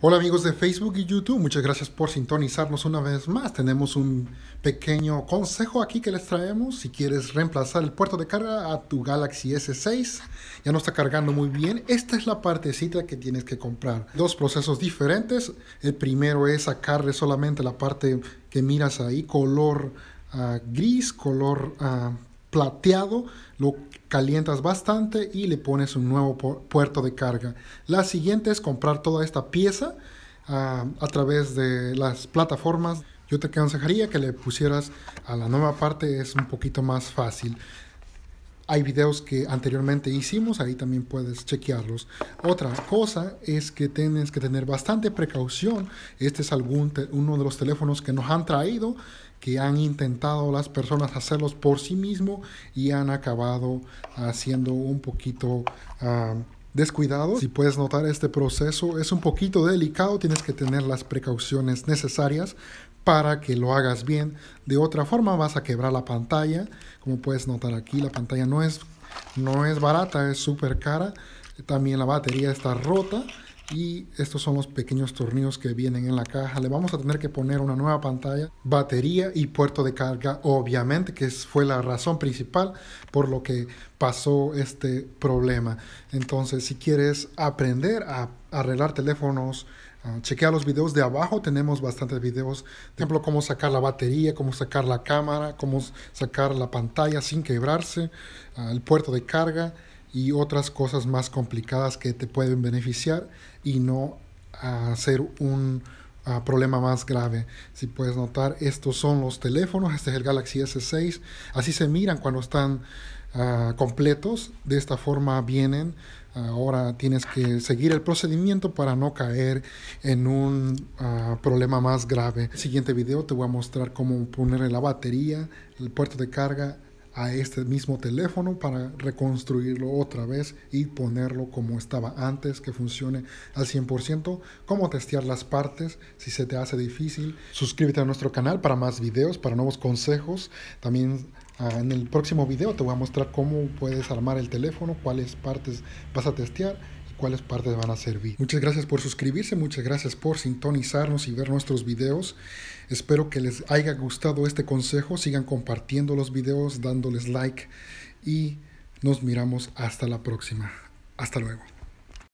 Hola amigos de Facebook y YouTube, muchas gracias por sintonizarnos una vez más. Tenemos un pequeño consejo aquí que les traemos. Si quieres reemplazar el puerto de carga a tu Galaxy S6, ya no está cargando muy bien. Esta es la partecita que tienes que comprar. Dos procesos diferentes. El primero es sacarle solamente la parte que miras ahí, color ah, gris, color ah, plateado, lo calientas bastante y le pones un nuevo puerto de carga. La siguiente es comprar toda esta pieza ah, a través de las plataformas. Yo te aconsejaría que le pusieras a la nueva parte, es un poquito más fácil. Hay videos que anteriormente hicimos, ahí también puedes chequearlos. Otra cosa es que tienes que tener bastante precaución. Este es algún uno de los teléfonos que nos han traído, que han intentado las personas hacerlos por sí mismo y han acabado haciendo un poquito... Ah, descuidado. Si puedes notar, este proceso es un poquito delicado, tienes que tener las precauciones necesarias para que lo hagas bien. De otra forma vas a quebrar la pantalla. Como puedes notar aquí, la pantalla no es, no es barata, es súper cara. También la batería está rota y estos son los pequeños tornillos que vienen en la caja. Le vamos a tener que poner una nueva pantalla, batería y puerto de carga, obviamente, que fue la razón principal por lo que pasó este problema. Entonces, si quieres aprender a arreglar teléfonos, chequea los videos de abajo, tenemos bastantes videos, por ejemplo, cómo sacar la batería, cómo sacar la cámara, cómo sacar la pantalla sin quebrarse, el puerto de carga, y otras cosas más complicadas que te pueden beneficiar y no hacer un problema más grave. Si puedes notar, estos son los teléfonos, este es el Galaxy S6, así se miran cuando están ah, completos, de esta forma vienen. Ahora tienes que seguir el procedimiento para no caer en un ah, problema más grave. En el siguiente video te voy a mostrar cómo ponerle la batería, el puerto de carga a este mismo teléfono para reconstruirlo otra vez y ponerlo como estaba antes, que funcione al 100%, cómo testear las partes si se te hace difícil. Suscríbete a nuestro canal para más videos, para nuevos consejos. También ah, en el próximo video te voy a mostrar cómo puedes armar el teléfono, cuáles partes vas a testear cuáles partes van a servir. Muchas gracias por suscribirse, muchas gracias por sintonizarnos y ver nuestros videos. Espero que les haya gustado este consejo. Sigan compartiendo los videos, dándoles like y nos miramos hasta la próxima. Hasta luego.